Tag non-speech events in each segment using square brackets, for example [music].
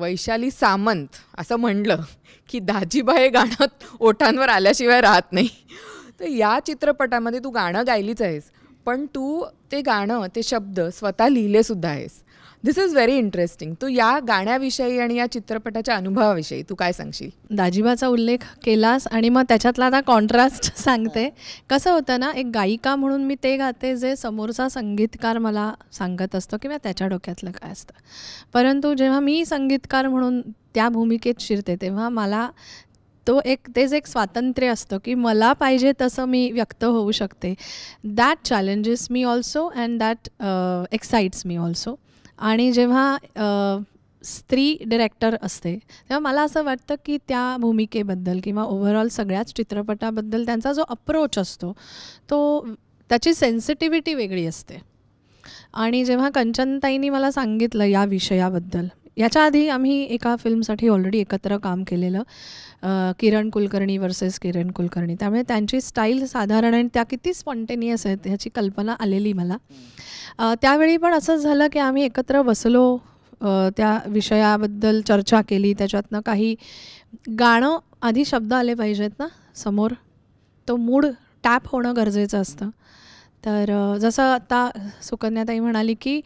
वैशाली सामंत असं म्हणलं की दाजीबा हे गाणं ओठांवर आल्याशिवाय राहत नाही तर या चित्रपटामध्ये तू गाणं गायलीच आहेस पण तू ते गाणं ते शब्द स्वतः लिहिलेसुद्धा आहेस दिस इज व्हेरी इंटरेस्टिंग तू या गाण्याविषयी आणि या चित्रपटाच्या अनुभवाविषयी तू काय सांगशील दाजिबाचा उल्लेख केलास आणि मग त्याच्यातला आता कॉन्ट्रास्ट [laughs] सांगते कसं होतं ना एक गायिका म्हणून मी ते गाते जे समोरचा संगीतकार मला सांगत असतो किंवा त्याच्या डोक्यातलं काय असतं परंतु जेव्हा मी संगीतकार म्हणून त्या भूमिकेत शिरते तेव्हा मला तो एक तेच एक स्वातंत्र्य असतं की मला पाहिजे तसं मी व्यक्त होऊ शकते that challenges me also and that excites me also आणि जेव्हा स्त्री डिरेक्टर असते तेव्हा मला असं वाटतं की त्या भूमिकेबद्दल किंवा ओव्हरऑल सगळ्याच चित्रपटाबद्दल त्यांचा जो अप्रोच असतो तो त्याची सेन्सिटिव्हिटी वेगळी असते आणि जेव्हा कंचनताईंनी मला सांगितलं या विषयाबद्दल याच्या आधी आम्ही एका फिल्मसाठी ऑलरेडी एकत्र काम केलेलं किरण कुलकर्णी वर्सेस किरण कुलकर्णी त्यामुळे त्यांची स्टाईल साधारण आणि त्या किती स्पॉन्टेनियस आहेत ह्याची कल्पना आलेली मला त्यावेळी पण असंच झालं की आम्ही एकत्र बसलो त्या विषयाबद्दल चर्चा केली त्याच्यातनं काही गाणं आधी शब्द आले पाहिजेत ना समोर तो मूड टॅप होणं गरजेचं असतं तर जसं आता सुकन्याताई म्हणाली की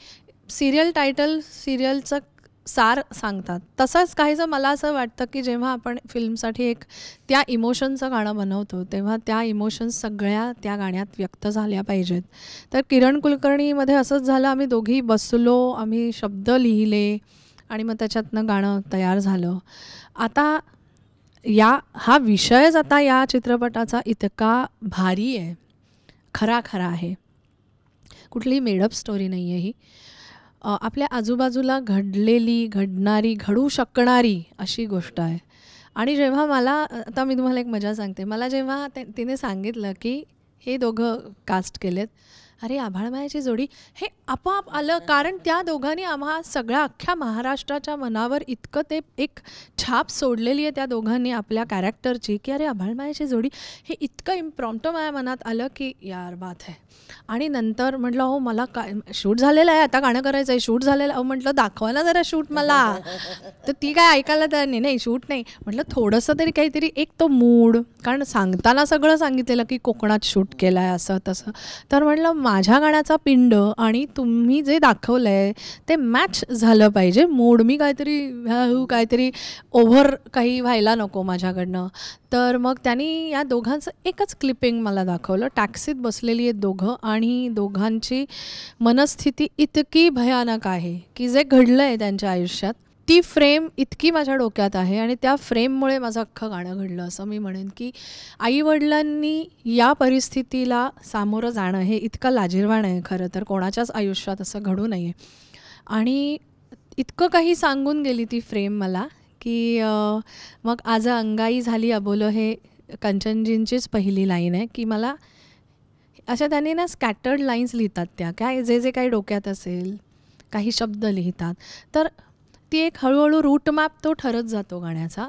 सिरियल टायटल सिरियलचं सार सांगतात तसंच काहीसं मला असं वाटतं की जेव्हा आपण फिल्मसाठी एक त्या इमोशनचं गाणं बनवतो तेव्हा त्या इमोशन्स सगळ्या त्या गाण्यात व्यक्त झाल्या पाहिजेत तर किरण कुलकर्णीमध्ये असंच झालं आम्ही दोघी बसलो आम्ही शब्द लिहिले आणि मग त्याच्यातनं गाणं तयार झालं आता या हा विषयच आता या चित्रपटाचा इतका भारी आहे खरा खरा आहे कुठली मेडअप स्टोरी नाही आहे ही आपल्या आजूबाजूला घडलेली घडणारी घडू शकणारी अशी गोष्ट आहे आणि जेव्हा मला आता मी तुम्हाला एक मजा सांगते मला जेव्हा तिने सांगितलं की हे दोघं कास्ट केलेत अरे आभाळमायाची जोडी हे आपोआप आलं कारण त्या दोघांनी आम्हा सगळ्या अख्ख्या महाराष्ट्राच्या मनावर इतकं ते एक छाप सोडलेली आहे त्या दोघांनी आपल्या कॅरेक्टरची की अरे आभाळमायाची जोडी हे इतकं इम्प्रॉम्प्ट माझ्या मनात आलं की यार बात आहे आणि नंतर म्हटलं हो मला काय शूट झालेलं आहे आता गाणं करायचं आहे शूट झालेलं आहे म्हटलं दाखवायला जरा शूट मला तर ती काय ऐकायला तयार नाही नाही शूट नाही म्हटलं थोडंसं तरी काहीतरी एक तो मूड कारण सांगताना सगळं सांगितलेलं की कोकणात शूट केलं आहे असं तसं तर म्हटलं माझ्या गाण्याचा पिंड आणि तुम्ही जे दाखवलं आहे ते मॅच झालं पाहिजे मूड मी काहीतरी काहीतरी ओव्हर काही व्हायला नको माझ्याकडनं तर मग त्यांनी या दोघांचं एकच क्लिपिंग मला दाखवलं टॅक्सीत बसलेली आहेत दोघं आणि दोघांची मनस्थिती इतकी भयानक आहे की जे घडलं आहे त्यांच्या आयुष्यात ती फ्रेम इतकी माझ्या डोक्यात आहे आणि त्या फ्रेममुळे माझं अख्खं गाणं घडलं असं मी म्हणेन की आईवडिलांनी या परिस्थितीला सामोरं जाणं हे इतकं लाजीरवाण आहे खरं तर कोणाच्याच आयुष्यात असं घडू नये आणि इतकं काही सांगून गेली ती फ्रेम मला की मग आज अंगाई झाली अबोलं हे कंचनजींचीच पहिली लाईन आहे की मला अशा त्यांनी ना स्कॅटर्ड लाईन्स लिहितात त्या काय जे जे काही डोक्यात असेल काही शब्द लिहितात तर ती एक हळूहळू रूटमॅप तो ठरत जातो गाण्याचा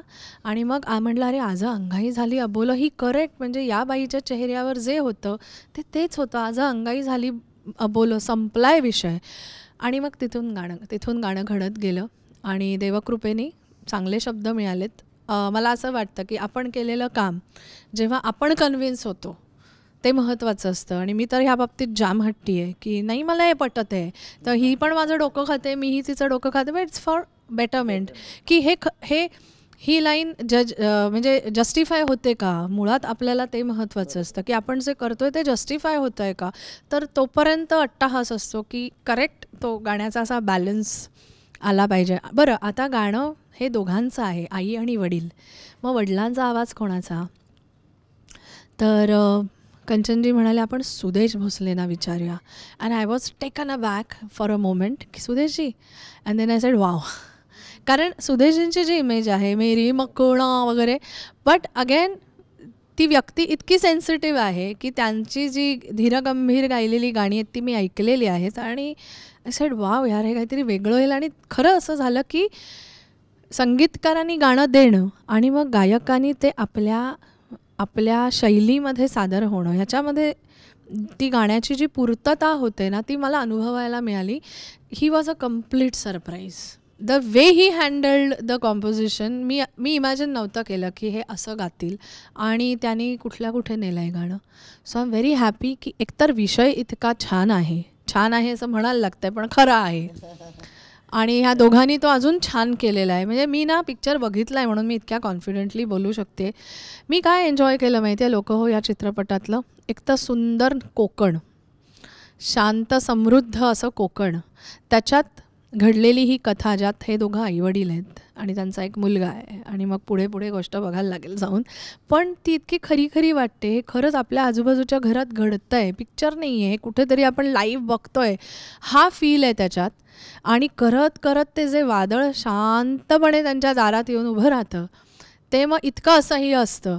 आणि मग आ म्हटलं अरे आज अंगाई झाली अबोलं ही करेक्ट म्हणजे या बाईच्या चेहऱ्यावर जे होतं ते तेच होतं आज अंगाई झाली अबोलं संपलाय विषय आणि मग तिथून गाणं तिथून गाणं घडत गेलं आणि देवकृपेने चांगले शब्द मिळालेत मला असं वाटतं की आपण केलेलं काम जेव्हा आपण कन्व्हिन्स होतो ते महत्त्वाचं असतं आणि मी तर ह्या बाबतीत जाम हट्टी आहे की नाही मला हे पटत आहे तर ही पण माझं डोकं खाते मीही तिचं डोकं खाते बट इट्स फॉर बेटरमेंट की हे हे ही लाईन जज म्हणजे जस्टिफाय होते का मुळात आपल्याला ते महत्त्वाचं असतं की आपण जे करतोय ते जस्टिफाय होतं आहे का तर तोपर्यंत अट्टाहास असतो की करेक्ट तो गाण्याचा असा बॅलन्स आला पाहिजे बरं आता गाणं हे दोघांचं आहे आई आणि वडील मग वडिलांचा आवाज कोणाचा तर कंचनजी म्हणाले आपण सुदेश भोसलेना विचारूया and I was taken aback for a moment की Sudeshji and then I said wow कारण सुदेशजींची जी इमेज आहे मेरी मकोणा वगैरे बट अगेन ती व्यक्ती इतकी सेन्सिटिव्ह आहे की त्यांची जी धीरगंभीर गायलेली गाणी आहेत ती मी ऐकलेली आहेत आणि सेड वाव यार हे काहीतरी वेगळं होईल आणि खरं असं झालं की संगीतकारांनी गाणं देणं आणि मग गायकांनी ते आपल्या आपल्या शैलीमध्ये सादर होणं ह्याच्यामध्ये ती गाण्याची जी पूर्तता होते ना ती मला अनुभवायला मिळाली ही was a complete surprise the way he handled the composition मी मी इमॅजिन नव्हतं केलं की हे असं गातील आणि त्यांनी कुठल्या कुठे नेलं आहे गाणं so I am very happy की एकतर विषय इतका छान आहे छान आहे असं म्हणायला लागतं आहे पण खरं आहे आणि ह्या दोघांनी तो अजून छान केलेला आहे म्हणजे मी ना पिक्चर बघितला आहे म्हणून मी इतक्या कॉन्फिडेंटली बोलू शकते मी काय एन्जॉय केलं माहिती आहे लोक हो या चित्रपटातलं एक तर सुंदर कोकण शांत समृद्ध असं कोकण त्याच्यात घडलेली ही कथा ज्यात हे दोघं आईवडील आहेत आणि त्यांचा एक मुलगा आहे आणि मग पुढे पुढे गोष्ट बघायला लागेल जाऊन पण ती इतकी खरी खरी वाटते हे खरंच आपल्या आजूबाजूच्या घरात घडतं आहे पिक्चर नाही आहे कुठेतरी आपण लाईव्ह बघतोय हा फील आहे त्याच्यात आणि करत करत ते जे वादळ शांतपणे त्यांच्या दारात येऊन उभं राहतं ते मग इतकं असंही असतं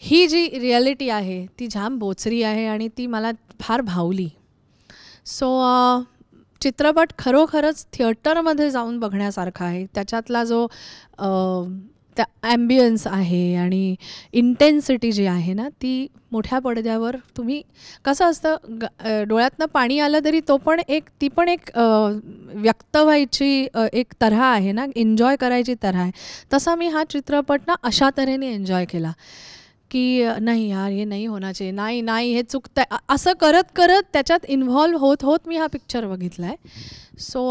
ही जी रिॲलिटी आहे ती जाम बोचरी आहे आणि ती मला फार भावली सो so, uh, चित्रपट खरोखरच थिएटरमध्ये जाऊन बघण्यासारखा आहे त्याच्यातला जो त्या ॲम्बियन्स आहे आणि इंटेन्सिटी जी आहे ना ती मोठ्या पडद्यावर तुम्ही कसं असतं ग डोळ्यातनं पाणी आलं तरी तो पण एक ती पण एक व्यक्त व्हायची एक तऱ्हा आहे ना एन्जॉय करायची तऱ्हा आहे तसा मी हा चित्रपट ना अशा तऱ्हेने एन्जॉय केला की नाही यार हे नाही होणार चाहिए नाही नाही हे चुकतं असं करत करत त्याच्यात इन्व्हॉल्व होत होत मी हा पिक्चर बघितला आहे सो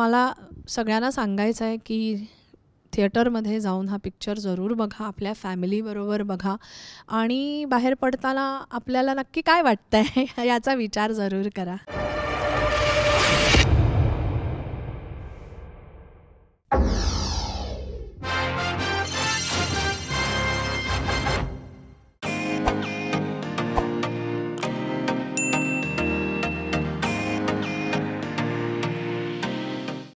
मला सगळ्यांना सांगायचं आहे की थिएटरमध्ये जाऊन हा पिक्चर जरूर बघा आपल्या फॅमिलीबरोबर बघा आणि बाहेर पडताना आपल्याला नक्की काय वाटतं आहे [laughs] याचा विचार जरूर करा